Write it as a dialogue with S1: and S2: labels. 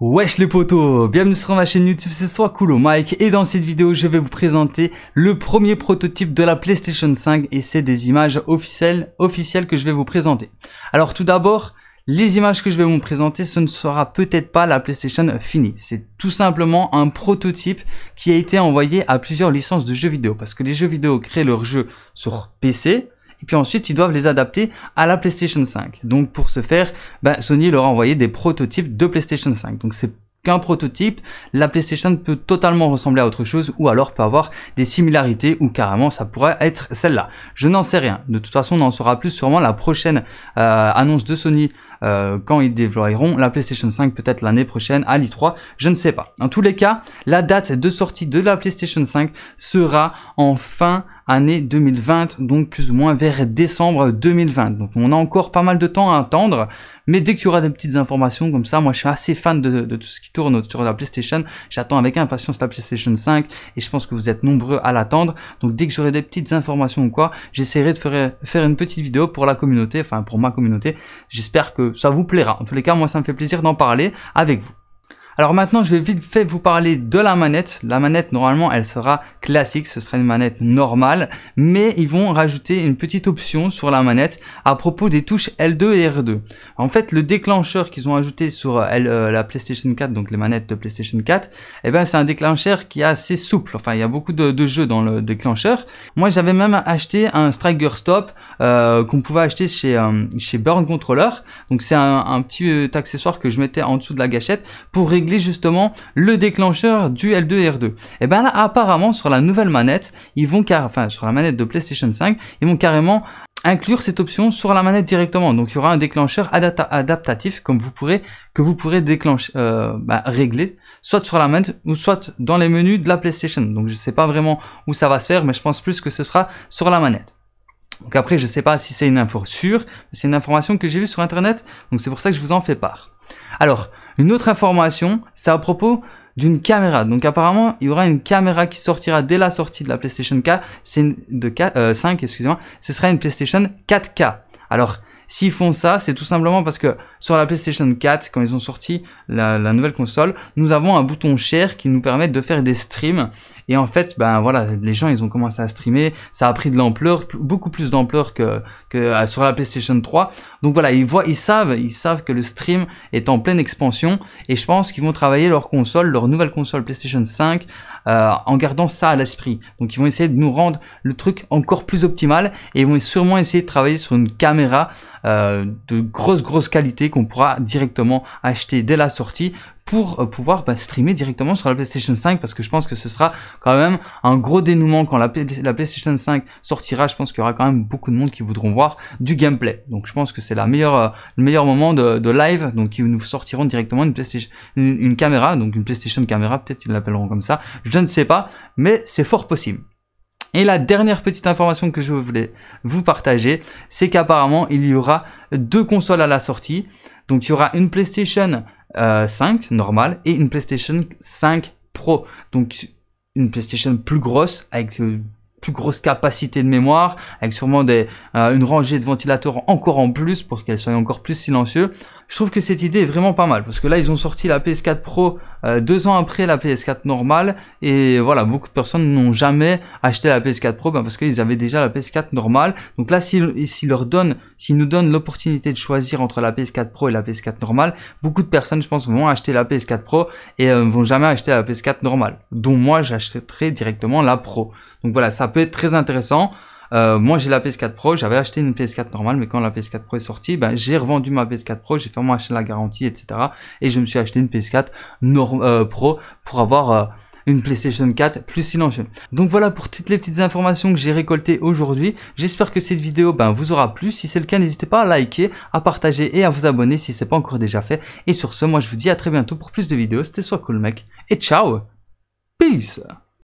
S1: Wesh les potos, bienvenue sur ma chaîne YouTube, c'est soit cool Mike et dans cette vidéo je vais vous présenter le premier prototype de la PlayStation 5 et c'est des images officielles, officielles que je vais vous présenter. Alors tout d'abord, les images que je vais vous présenter, ce ne sera peut-être pas la PlayStation finie. C'est tout simplement un prototype qui a été envoyé à plusieurs licences de jeux vidéo parce que les jeux vidéo créent leurs jeux sur PC, et puis ensuite ils doivent les adapter à la PlayStation 5. Donc pour ce faire, bah, Sony leur a envoyé des prototypes de PlayStation 5. Donc c'est qu'un prototype, la PlayStation peut totalement ressembler à autre chose ou alors peut avoir des similarités ou carrément ça pourrait être celle-là. Je n'en sais rien. De toute façon, on en saura plus sûrement la prochaine euh, annonce de Sony euh, quand ils déploieront la PlayStation 5 peut-être l'année prochaine à l'i3, je ne sais pas. En tous les cas, la date de sortie de la PlayStation 5 sera en fin année 2020, donc plus ou moins vers décembre 2020. Donc on a encore pas mal de temps à attendre, mais dès qu'il y aura des petites informations comme ça, moi je suis assez fan de, tout ce qui tourne autour de la PlayStation, j'attends avec impatience la PlayStation 5 et je pense que vous êtes nombreux à l'attendre. Donc dès que j'aurai des petites informations ou quoi, j'essaierai de faire, faire une petite vidéo pour la communauté, enfin pour ma communauté. J'espère que ça vous plaira. En tous les cas, moi ça me fait plaisir d'en parler avec vous. Alors maintenant, je vais vite fait vous parler de la manette. La manette, normalement, elle sera classique, ce sera une manette normale, mais ils vont rajouter une petite option sur la manette à propos des touches L2 et R2. En fait, le déclencheur qu'ils ont ajouté sur euh, euh, la PlayStation 4, donc les manettes de PlayStation 4, eh ben, c'est un déclencheur qui est assez souple. Enfin, il y a beaucoup de, jeux dans le déclencheur. Moi, j'avais même acheté un Striker Stop euh, qu'on pouvait acheter chez, chez Burn Controller. Donc, c'est un, un petit accessoire que je mettais en dessous de la gâchette pour régler justement le déclencheur du L2 R2. Et eh ben là, apparemment, sur la nouvelle manette, ils vont enfin, sur la manette de PlayStation 5, ils vont carrément inclure cette option sur la manette directement. Donc il y aura un déclencheur adaptatif comme vous pourrez que vous pourrez déclencher euh, bah, régler soit sur la manette ou soit dans les menus de la PlayStation. Donc je sais pas vraiment où ça va se faire mais je pense plus que ce sera sur la manette. Donc après je sais pas si c'est une info sûre, c'est une information que j'ai vue sur internet. Donc c'est pour ça que je vous en fais part. Alors, une autre information, c'est à propos d'une caméra. Donc apparemment, il y aura une caméra qui sortira dès la sortie de la PlayStation 4, de 5, euh, excusez-moi, ce sera une PlayStation 4K. Alors, s'ils font ça, c'est tout simplement parce que sur la PlayStation 4, quand ils ont sorti la, la nouvelle console, nous avons un bouton share qui nous permet de faire des streams et en fait, ben voilà, les gens, ils ont commencé à streamer. Ça a pris de l'ampleur, beaucoup plus d'ampleur que, euh, sur la PlayStation 3. Donc voilà, ils voient, ils savent, ils savent que le stream est en pleine expansion. Et je pense qu'ils vont travailler leur console, leur nouvelle console PlayStation 5, euh, en gardant ça à l'esprit. Donc ils vont essayer de nous rendre le truc encore plus optimal et ils vont sûrement essayer de travailler sur une caméra euh, de grosse grosse qualité qu'on pourra directement acheter dès la sortie pour euh, pouvoir bah, streamer directement sur la PlayStation 5 parce que je pense que ce sera quand même un gros dénouement quand la, PlayStation 5 sortira. Je pense qu'il y aura quand même beaucoup de monde qui voudront voir du gameplay. Donc je pense que c'est la meilleure, euh, le meilleur moment de, live. Donc ils nous sortiront directement une PlayStation, une caméra, donc une PlayStation caméra, peut-être ils l'appelleront comme ça. Je ne sais pas, mais c'est fort possible. Et la dernière petite information que je voulais vous partager, c'est qu'apparemment il y aura deux consoles à la sortie. Donc il y aura une PlayStation 5 euh, normal et une PlayStation 5 Pro. Donc une PlayStation plus grosse avec euh, plus grosse capacité de mémoire, avec sûrement des, euh, une rangée de ventilateurs encore en plus pour qu'elle soit encore plus silencieuse je trouve que cette idée est vraiment pas mal parce que là ils ont sorti la PS4 Pro euh, deux ans après la PS4 normale et voilà beaucoup de personnes n'ont jamais acheté la PS4 Pro ben, parce qu'ils avaient déjà la PS4 normale donc là s'ils leur donnent s'ils nous donnent l'opportunité de choisir entre la PS4 Pro et la PS4 normale beaucoup de personnes je pense vont acheter la PS4 Pro et euh, vont jamais acheter la PS4 normale dont moi j'achèterai directement la Pro donc voilà ça peut être très intéressant euh, moi, j'ai la PS4 Pro, j'avais acheté une PS4 normale, mais quand la PS4 Pro est sortie, ben, j'ai revendu ma PS4 Pro, j'ai fait moi acheter la garantie, etc. Et je me suis acheté une PS4 euh, Pro pour avoir... Euh, une PlayStation 4 plus silencieuse. Donc voilà pour toutes les petites informations que j'ai récoltées aujourd'hui. J'espère que cette vidéo ben, vous aura plu. Si c'est le cas, n'hésitez pas à liker, à partager et à vous abonner si ce n'est pas encore déjà fait. Et sur ce, moi je vous dis à très bientôt pour plus de vidéos. C'était soit cool mec et ciao Peace